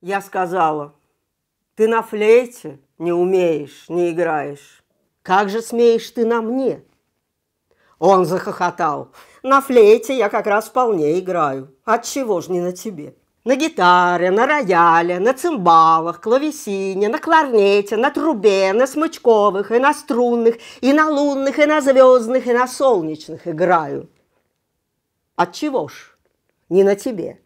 Я сказала, ты на флейте не умеешь, не играешь. Как же смеешь ты на мне? Он захохотал. На флейте я как раз вполне играю. Отчего ж не на тебе? На гитаре, на рояле, на цимбалах, клавесине, на кларнете, на трубе, на смычковых, и на струнных, и на лунных, и на звездных, и на солнечных играю. Отчего ж не на тебе?